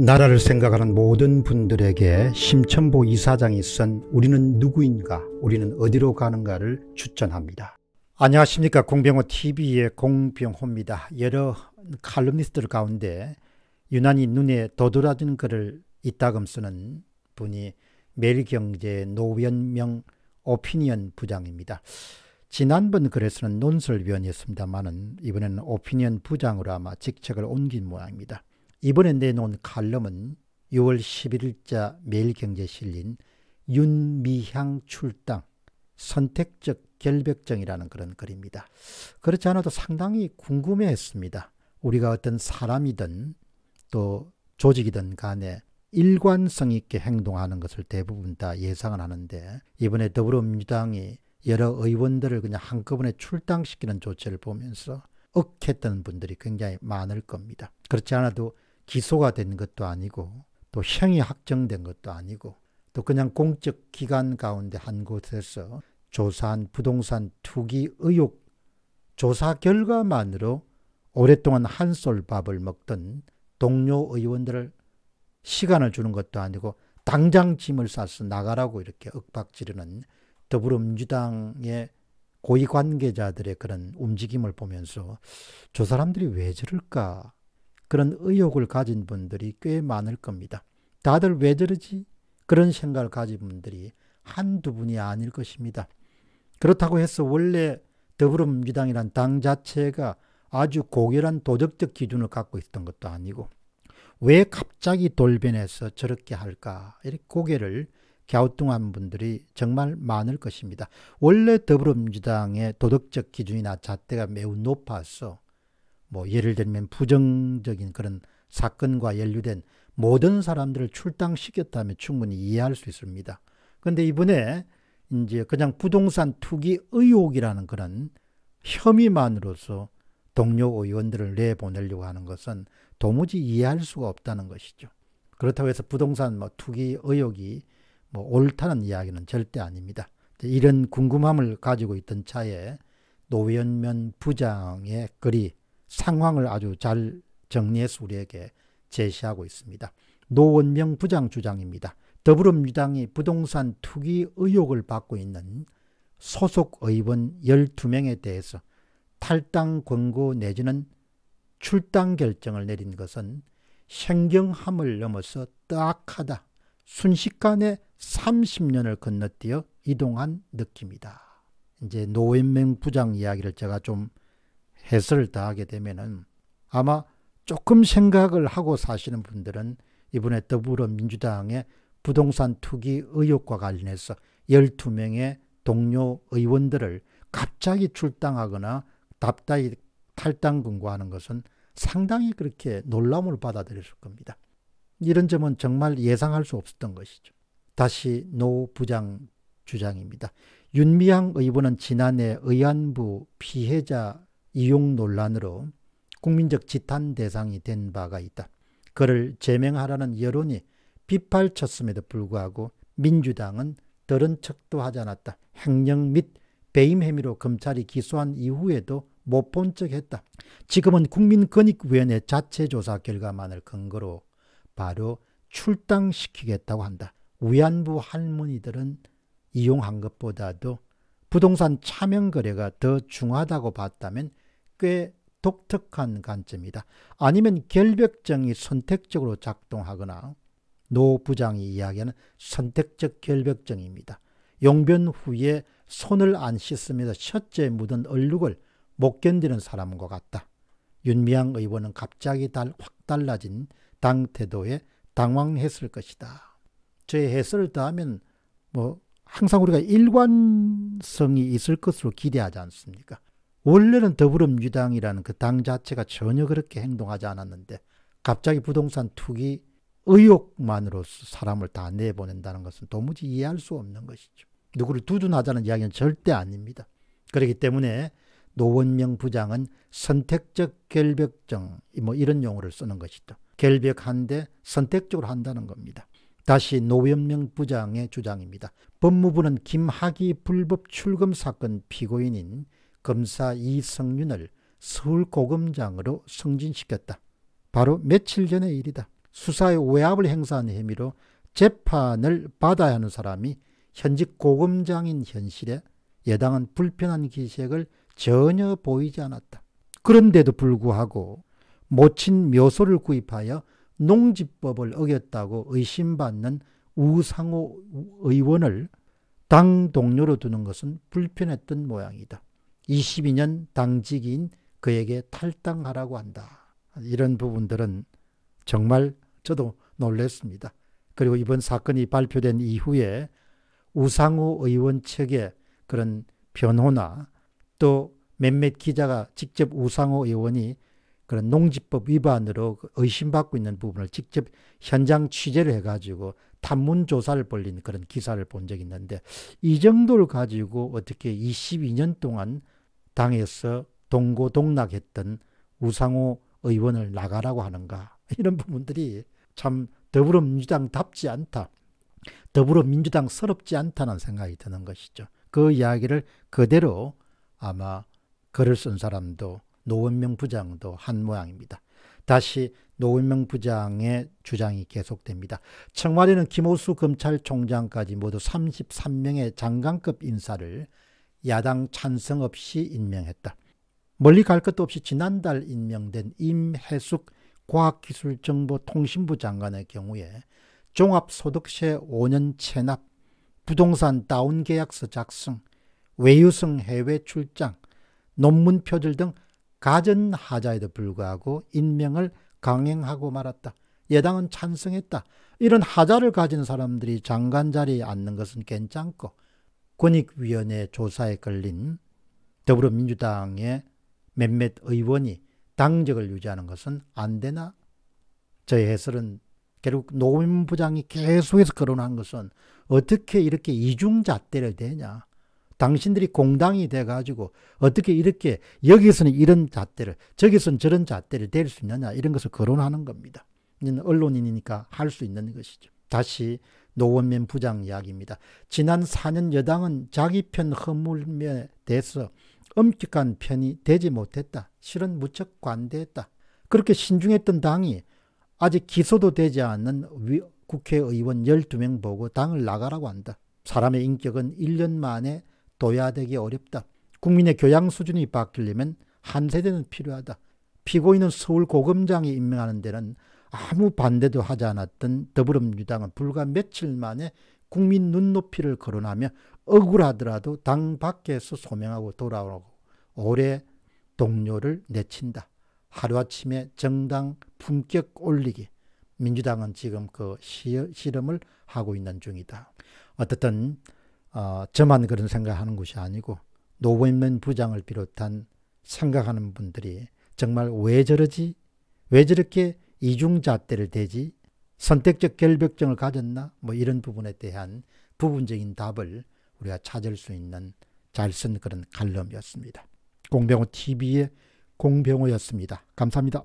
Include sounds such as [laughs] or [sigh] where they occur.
나라를 생각하는 모든 분들에게 심천보 이사장이 쓴 우리는 누구인가 우리는 어디로 가는가를 추천합니다. 안녕하십니까 공병호TV의 공병호입니다. 여러 칼럼니스트들 가운데 유난히 눈에 도드라진 글을 이따금 쓰는 분이 매일경제 노현명 오피니언 부장입니다. 지난번 글에서는 논설위원이었습니다만 이번에는 오피니언 부장으로 아마 직책을 옮긴 모양입니다. 이번에 내놓은 칼럼은 6월 11일자 매일경제 실린 윤미향 출당 선택적 결벽증이라는 그런 글입니다. 그렇지 않아도 상당히 궁금해했습니다. 우리가 어떤 사람이든 또 조직이든 간에 일관성 있게 행동하는 것을 대부분 다 예상을 하는데 이번에 더불어민주당이 여러 의원들을 그냥 한꺼번에 출당시키는 조치를 보면서 억했던 분들이 굉장히 많을 겁니다. 그렇지 않아도 기소가 된 것도 아니고 또 형이 확정된 것도 아니고 또 그냥 공적 기관 가운데 한 곳에서 조사한 부동산 투기 의혹 조사 결과만으로 오랫동안 한솔 밥을 먹던 동료 의원들을 시간을 주는 것도 아니고 당장 짐을 싸서 나가라고 이렇게 억박지르는 더불어민주당의 고위 관계자들의 그런 움직임을 보면서 저 사람들이 왜 저럴까 그런 의욕을 가진 분들이 꽤 많을 겁니다. 다들 왜 저러지? 그런 생각을 가진 분들이 한두 분이 아닐 것입니다. 그렇다고 해서 원래 더불어민주당이란 당 자체가 아주 고결한 도덕적 기준을 갖고 있었던 것도 아니고 왜 갑자기 돌변해서 저렇게 할까 이렇게 고개를 갸우뚱한 분들이 정말 많을 것입니다. 원래 더불어민주당의 도덕적 기준이나 잣대가 매우 높아서 뭐 예를 들면 부정적인 그런 사건과 연루된 모든 사람들을 출당시켰다면 충분히 이해할 수 있습니다. 그런데 이번에 이제 그냥 부동산 투기 의혹이라는 그런 혐의만으로서 동료 의원들을 내보내려고 하는 것은 도무지 이해할 수가 없다는 것이죠. 그렇다고 해서 부동산 뭐 투기 의혹이 뭐 옳다는 이야기는 절대 아닙니다. 이런 궁금함을 가지고 있던 차에 노연면 부장의 글이 상황을 아주 잘 정리해서 우리에게 제시하고 있습니다. 노원명 부장 주장입니다. 더불어민주당이 부동산 투기 의혹을 받고 있는 소속 의원 12명에 대해서 탈당 권고 내지는 출당 결정을 내린 것은 생경함을 넘어서 따하다 순식간에 30년을 건너뛰어 이동한 느낌이다. 이제 노원명 부장 이야기를 제가 좀 해설을 다하게 되면은 아마 조금 생각을 하고 사시는 분들은 이번에 더불어민주당의 부동산 투기 의혹과 관련해서 12명의 동료 의원들을 갑자기 출당하거나 답다이 탈당 근거하는 것은 상당히 그렇게 놀라움을 받아들였을 겁니다. 이런 점은 정말 예상할 수 없었던 것이죠. 다시 노 부장 주장입니다. 윤미향 의원은 지난해 의안부 피해자 이용 논란으로 국민적 지탄 대상이 된 바가 있다. 그를 제명하라는 여론이 비팔쳤음에도 불구하고 민주당은 들은 척도 하지 않았다. 횡령 및 배임 혐의로 검찰이 기소한 이후에도 못 본 척했다. 지금은 국민권익위원회 자체 조사 결과만을 근거로 바로 출당시키겠다고 한다. 위안부 할머니들은 이용한 것보다도 부동산 차명 거래가 더 중하다고 봤다면 꽤 독특한 관점이다. 아니면 결벽증이 선택적으로 작동하거나 노 부장이 이야기하는 선택적 결벽증입니다. 용변 후에 손을 안 씻으면서 셔째 묻은 얼룩을 못 견디는 사람과 같다. 윤미향 의원은 갑자기 달, 확 달라진 당 태도에 당황했을 것이다. 제 해설을 따하면 뭐 항상 우리가 일관성이 있을 것으로 기대하지 않습니까? 원래는 더불어민주당이라는 그 당 자체가 전혀 그렇게 행동하지 않았는데 갑자기 부동산 투기 의혹만으로 사람을 다 내보낸다는 것은 도무지 이해할 수 없는 것이죠. 누구를 두둔하자는 이야기는 절대 아닙니다. 그렇기 때문에 노원명 부장은 선택적 결벽증 뭐 이런 용어를 쓰는 것이죠. 결벽한데 선택적으로 한다는 겁니다. 다시 노현명 부장의 주장입니다. 법무부는 김학의 불법 출금 사건 피고인인 검사 이성윤을 서울 고검장으로 승진시켰다. 바로 며칠 전의 일이다. 수사의 외압을 행사한 혐의로 재판을 받아야 하는 사람이 현직 고검장인 현실에 예당은 불편한 기색을 전혀 보이지 않았다. 그런데도 불구하고 모친 묘소를 구입하여 농지법을 어겼다고 의심받는 우상호 의원을 당 동료로 두는 것은 불편했던 모양이다. 22년 당직인 그에게 탈당하라고 한다. 이런 부분들은 정말 저도 놀랬습니다. 그리고 이번 사건이 발표된 이후에 우상호 의원 측의 그런 변호나 또 몇몇 기자가 직접 우상호 의원이 그런 농지법 위반으로 의심받고 있는 부분을 직접 현장 취재를 해가지고 탐문 조사를 벌린 그런 기사를 본 적이 있는데 이 정도를 가지고 어떻게 22년 동안 당에서 동고동락했던 우상호 의원을 나가라고 하는가 [laughs] 이런 부분들이 참 더불어민주당답지 않다. 더불어민주당스럽지 않다는 생각이 드는 것이죠. 그 이야기를 그대로 아마 글을 쓴 사람도 노은명 부장도 한 모양입니다. 다시 노은명 부장의 주장이 계속됩니다. 청와대는 김호수 검찰총장까지 모두 33명의 장관급 인사를 야당 찬성 없이 임명했다. 멀리 갈 것도 없이 지난달 임명된 임혜숙 과학기술정보통신부 장관의 경우에 종합소득세 5년 체납, 부동산 다운계약서 작성, 외유성 해외 출장, 논문 표절 등 가전 하자에도 불구하고 인명을 강행하고 말았다. 예당은 찬성했다. 이런 하자를 가진 사람들이 장관 자리에 앉는 것은 괜찮고 권익위원회 조사에 걸린 더불어민주당의 몇몇 의원이 당적을 유지하는 것은 안 되나? 저의 해설은 결국 노무현 부장이 계속해서 거론한 것은 어떻게 이렇게 이중잣대를 대냐. 당신들이 공당이 돼가지고 어떻게 이렇게 여기서는 이런 잣대를 저기서는 저런 잣대를 댈수 있느냐 이런 것을 거론하는 겁니다. 언론인이니까 할 수 있는 것이죠. 다시 노원면 부장 이야기입니다. 지난 4년 여당은 자기 편 허물에 대해서 엄격한 편이 되지 못했다. 실은 무척 관대했다. 그렇게 신중했던 당이 아직 기소도 되지 않는 국회의원 12명 보고 당을 나가라고 한다. 사람의 인격은 1년 만에 도야되기 어렵다. 국민의 교양 수준이 바뀌려면 한 세대는 필요하다. 피고인은 서울 고검장이 임명하는 데는 아무 반대도 하지 않았던 더불어민주당은 불과 며칠 만에 국민 눈높이를 거론하며 억울하더라도 당 밖에서 소명하고 돌아오고 올해 동료를 내친다. 하루아침에 정당 품격 올리기. 민주당은 지금 그 시, 실험을 하고 있는 중이다. 어떻든 어, 저만 그런 생각하는 것이 아니고 노무현 부장을 비롯한 생각하는 분들이 정말 왜 저러지? 왜 저렇게 이중잣대를 대지? 선택적 결벽증을 가졌나? 뭐 이런 부분에 대한 부분적인 답을 우리가 찾을 수 있는 잘 쓴 그런 칼럼이었습니다. 공병호 TV의 공병호였습니다. 감사합니다.